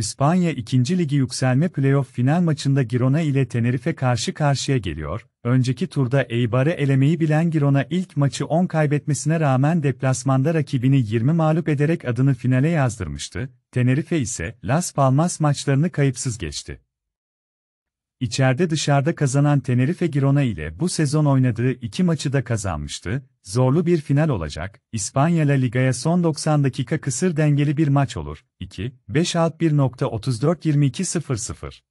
İspanya 2. Ligi yükselme playoff final maçında Girona ile Tenerife karşı karşıya geliyor. Önceki turda Eibar'ı elemeyi bilen Girona ilk maçı 10 kaybetmesine rağmen deplasmanda rakibini 20 mağlup ederek adını finale yazdırmıştı. Tenerife ise Las Palmas maçlarını kayıpsız geçti. İçeride dışarıda kazanan Tenerife Girona ile bu sezon oynadığı iki maçı da kazanmıştı, zorlu bir final olacak, İspanya La Liga'ya son 90 dakika kısır dengeli bir maç olur, 2, 5 alt 134 22 0. 0